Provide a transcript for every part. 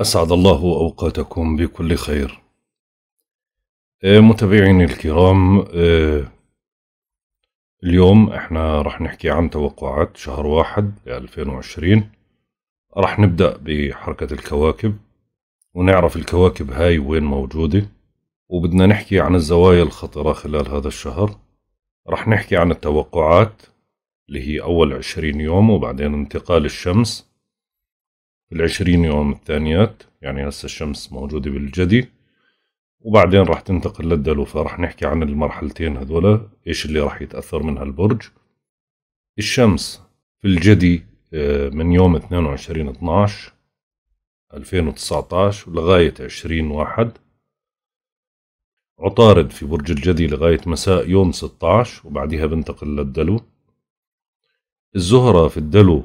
أسعد الله أوقاتكم بكل خير آه، متابعيني الكرام آه، اليوم احنا رح نحكي عن توقعات شهر واحد لألفين 2020 رح نبدأ بحركة الكواكب ونعرف الكواكب هاي وين موجودة وبدنا نحكي عن الزوايا الخطرة خلال هذا الشهر رح نحكي عن التوقعات اللي هي أول عشرين يوم وبعدين انتقال الشمس العشرين يوم الثانيات يعني هسه الشمس موجودة بالجدي وبعدين راح تنتقل للدلوفة راح نحكي عن المرحلتين هذولا إيش اللي راح يتأثر منها البرج الشمس في الجدي آه، من يوم 22 12 2019 لغاية 20 واحد عطارد في برج الجدي لغاية مساء يوم 16 وبعدها بنتقل للدلو الزهرة في الدلو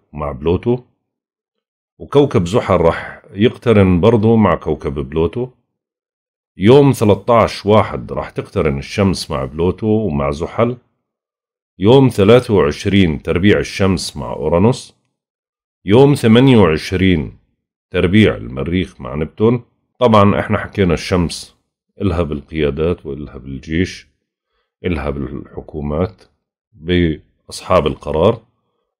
مع بلوتو وكوكب زحل راح يقترن برضه مع كوكب بلوتو يوم 13 واحد راح تقترن الشمس مع بلوتو ومع زحل يوم 23 تربيع الشمس مع أورانوس يوم 28 تربيع المريخ مع نبتون طبعا احنا حكينا الشمس إلها بالقيادات وإلها بالجيش إلها بالحكومات بأصحاب القرار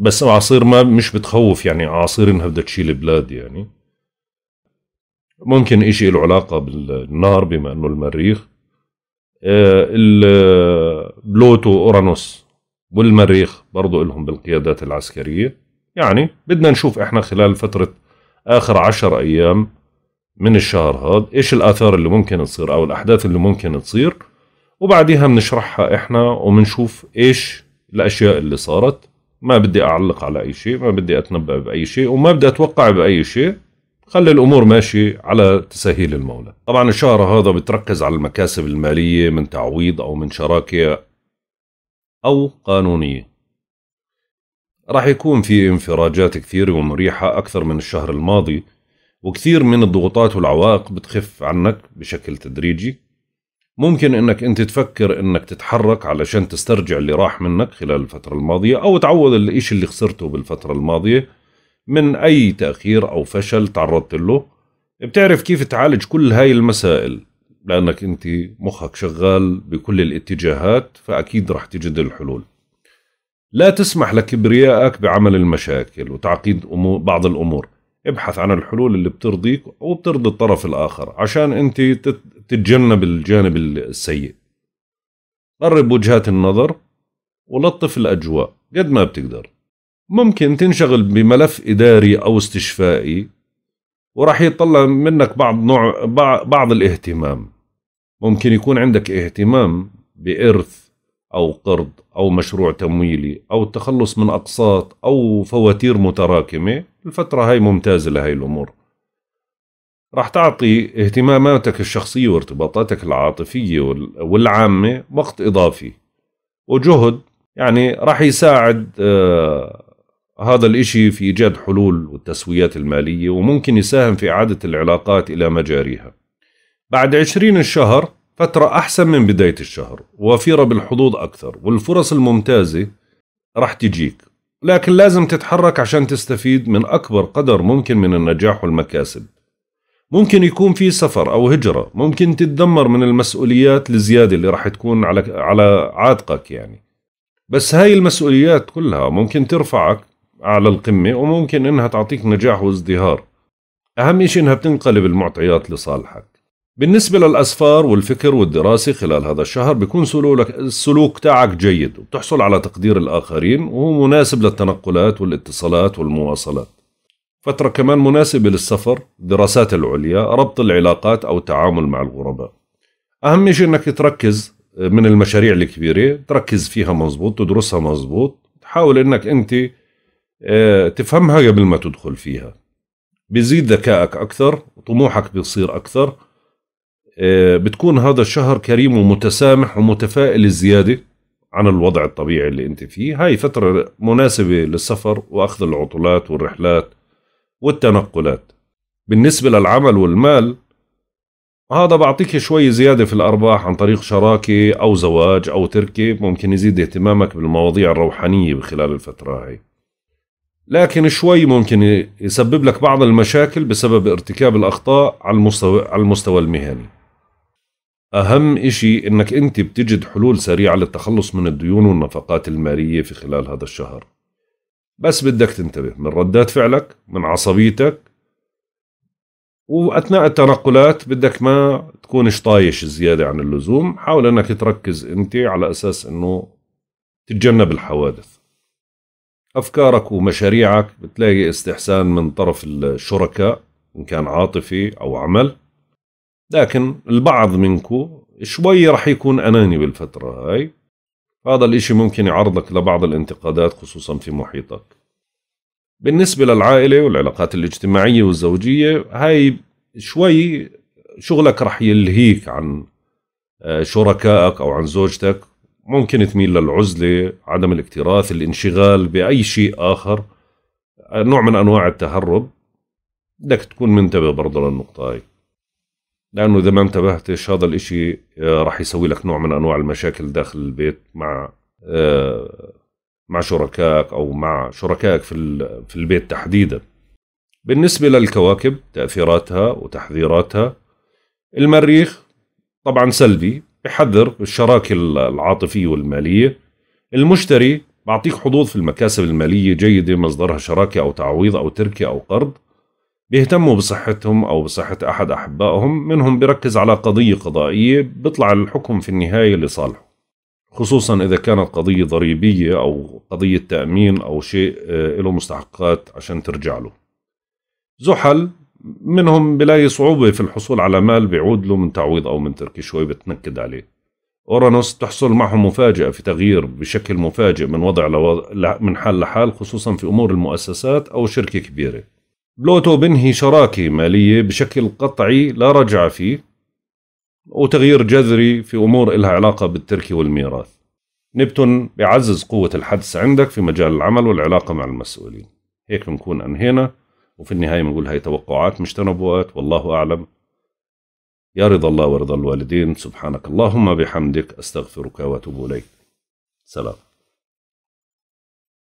بس اعاصير ما مش بتخوف يعني اعاصير انها بدها تشيل بلاد يعني ممكن اشي له علاقه بالنار بما انه المريخ آه، بلوتو اورانوس والمريخ برضو لهم بالقيادات العسكريه يعني بدنا نشوف احنا خلال فتره اخر عشر ايام من الشهر هذا ايش الاثار اللي ممكن تصير او الاحداث اللي ممكن تصير وبعديها بنشرحها احنا وبنشوف ايش الاشياء اللي صارت ما بدي أعلق على أي شيء ما بدي أتنبأ بأي شيء وما بدي أتوقع بأي شيء خلي الأمور ماشي على تسهيل المولى طبعا الشهر هذا بتركز على المكاسب المالية من تعويض أو من شراكة أو قانونية راح يكون في انفراجات كثيرة ومريحة أكثر من الشهر الماضي وكثير من الضغوطات والعوائق بتخف عنك بشكل تدريجي ممكن انك انت تفكر انك تتحرك علشان تسترجع اللي راح منك خلال الفترة الماضية او تعوض الاشي اللي خسرته بالفترة الماضية من اي تأخير او فشل تعرضت له بتعرف كيف تعالج كل هاي المسائل لانك انت مخك شغال بكل الاتجاهات فاكيد راح تجد الحلول لا تسمح لكبريائك بعمل المشاكل وتعقيد أمور بعض الامور ابحث عن الحلول اللي بترضيك وبترضي الطرف الآخر عشان أنت تتجنب الجانب السيء قرب وجهات النظر ولطف الأجواء قد ما بتقدر ممكن تنشغل بملف إداري أو استشفائي وراح يطلع منك بعض نوع بعض الاهتمام ممكن يكون عندك اهتمام بإرث أو قرض أو مشروع تمويلي أو التخلص من أقساط أو فواتير متراكمة الفترة هاي ممتازة لهي الأمور راح تعطي اهتماماتك الشخصية وارتباطاتك العاطفية والعامة وقت إضافي وجهد يعني راح يساعد آه هذا الإشي في إيجاد حلول والتسويات المالية وممكن يساهم في إعادة العلاقات إلى مجاريها بعد عشرين الشهر فترة أحسن من بداية الشهر وفيرة بالحظوظ أكثر والفرص الممتازة راح تجيك لكن لازم تتحرك عشان تستفيد من أكبر قدر ممكن من النجاح والمكاسب ممكن يكون في سفر أو هجرة ممكن تتدمر من المسؤوليات الزيادة اللي راح تكون على, على عاتقك يعني بس هاي المسؤوليات كلها ممكن ترفعك على القمة وممكن إنها تعطيك نجاح وازدهار أهم إشي إنها بتنقلب المعطيات لصالحك بالنسبة للأسفار والفكر والدراسة خلال هذا الشهر بيكون سلوك السلوك تاعك جيد وبتحصل على تقدير الآخرين وهو مناسب للتنقلات والاتصالات والمواصلات فترة كمان مناسبة للسفر دراسات العليا ربط العلاقات أو التعامل مع الغرباء أهم شيء أنك تركز من المشاريع الكبيرة تركز فيها مزبوط تدرسها مزبوط تحاول أنك أنت آه، تفهمها قبل ما تدخل فيها بيزيد ذكائك أكثر وطموحك بيصير أكثر آه، بتكون هذا الشهر كريم ومتسامح ومتفائل الزيادة عن الوضع الطبيعي اللي انت فيه هاي فترة مناسبة للسفر وأخذ العطلات والرحلات والتنقلات بالنسبة للعمل والمال هذا بعطيك شوي زيادة في الأرباح عن طريق شراكة أو زواج أو تركة ممكن يزيد اهتمامك بالمواضيع الروحانية خلال الفترة هاي لكن شوي ممكن يسبب لك بعض المشاكل بسبب ارتكاب الأخطاء على المستوى, على المستوى المهني أهم إشي إنك أنت بتجد حلول سريعة للتخلص من الديون والنفقات المالية في خلال هذا الشهر بس بدك تنتبه من ردات فعلك من عصبيتك وأثناء التنقلات بدك ما تكونش طايش زيادة عن اللزوم حاول أنك تركز أنت على أساس أنه تتجنب الحوادث أفكارك ومشاريعك بتلاقي استحسان من طرف الشركاء إن كان عاطفي أو عمل لكن البعض منكم شوي رح يكون أناني بالفترة هاي هذا الإشي ممكن يعرضك لبعض الانتقادات خصوصا في محيطك بالنسبة للعائلة والعلاقات الاجتماعية والزوجية هاي شوي شغلك رح يلهيك عن آه، شركائك أو عن زوجتك ممكن تميل للعزلة عدم الاكتراث الانشغال بأي شيء آخر آه، نوع من أنواع التهرب بدك تكون منتبه برضه للنقطة هاي لأنه إذا ما انتبهتش هذا الإشي آه، راح يسوي لك نوع من أنواع المشاكل داخل البيت مع آه، مع شركائك أو مع شركائك في في البيت تحديدا بالنسبة للكواكب تأثيراتها وتحذيراتها المريخ طبعا سلبي بحذر الشراكة العاطفية والمالية المشتري بعطيك حظوظ في المكاسب المالية جيدة مصدرها شراكة أو تعويض أو تركة أو قرض بيهتموا بصحتهم أو بصحة أحد أحبائهم منهم بيركز على قضية قضائية بيطلع الحكم في النهاية لصالحه خصوصا إذا كانت قضية ضريبية أو قضية تأمين أو شيء آه، له مستحقات عشان ترجع له زحل منهم بلاقي صعوبة في الحصول على مال بيعود له من تعويض أو من تركي شوي بتنكد عليه أورانوس تحصل معهم مفاجأة في تغيير بشكل مفاجئ من وضع لو... من حال لحال خصوصا في أمور المؤسسات أو شركة كبيرة بلوتو بنهي شراكة مالية بشكل قطعي لا رجعة فيه وتغيير جذري في أمور إلها علاقة بالترك والميراث نبتون بيعزز قوة الحدس عندك في مجال العمل والعلاقة مع المسؤولين هيك بنكون أنهينا وفي النهاية بنقول هاي توقعات مش تنبؤات والله أعلم يا رضا الله ورضا الوالدين سبحانك اللهم بحمدك أستغفرك وأتوب إليك سلام